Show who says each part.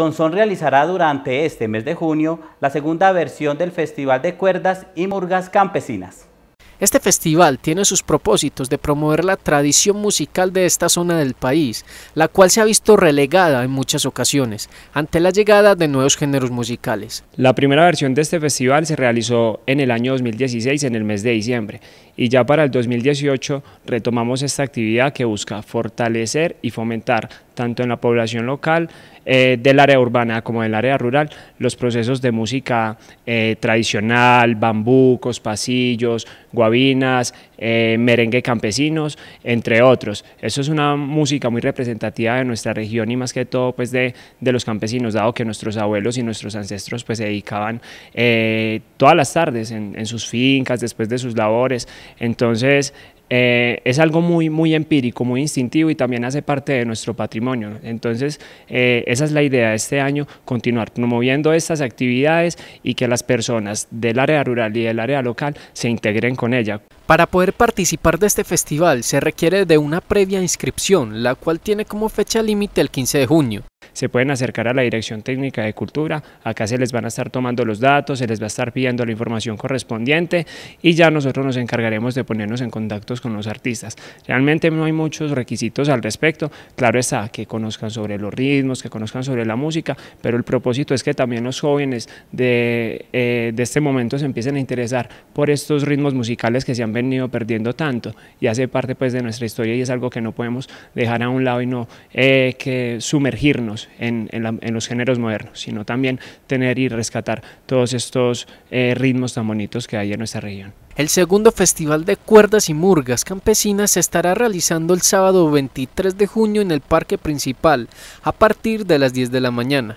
Speaker 1: Sonson realizará durante este mes de junio la segunda versión del Festival de Cuerdas y Murgas Campesinas. Este festival tiene sus propósitos de promover la tradición musical de esta zona del país, la cual se ha visto relegada en muchas ocasiones
Speaker 2: ante la llegada de nuevos géneros musicales. La primera versión de este festival se realizó en el año 2016, en el mes de diciembre, y ya para el 2018 retomamos esta actividad que busca fortalecer y fomentar tanto en la población local eh, del área urbana como del área rural los procesos de música eh, tradicional, bambucos, pasillos, guabinas, eh, merengue campesinos, entre otros. Eso es una música muy representativa de nuestra región y más que todo pues de, los campesinos, dado que nuestros abuelos y nuestros ancestros pues se dedicaban eh, todas las tardes en, en, sus fincas, después de sus labores. Entonces eh, es algo muy, muy empírico, muy instintivo y también hace parte de nuestro patrimonio. Entonces, eh, esa es la idea de este año, continuar promoviendo estas actividades y que las personas del área rural y del área local se integren con ella. Para poder participar de este festival se requiere de una previa inscripción, la cual tiene como fecha límite el 15 de junio se pueden acercar a la Dirección Técnica de Cultura, acá se les van a estar tomando los datos, se les va a estar pidiendo la información correspondiente y ya nosotros nos encargaremos de ponernos en contacto con los artistas. Realmente no hay muchos requisitos al respecto, claro está, que conozcan sobre los ritmos, que conozcan sobre la música, pero el propósito es que también los jóvenes eh, de, este momento se empiecen a interesar por estos ritmos musicales que se han venido perdiendo tanto y hace parte pues de nuestra historia y es algo que no podemos dejar a un lado y no eh, que sumergirnos en, los géneros modernos, sino también tener y rescatar todos estos eh, ritmos tan bonitos que hay en nuestra región. El segundo Festival de Cuerdas y Murgas Campesinas se estará realizando
Speaker 1: el sábado 23 de junio en el Parque Principal a partir de las 10 de la mañana.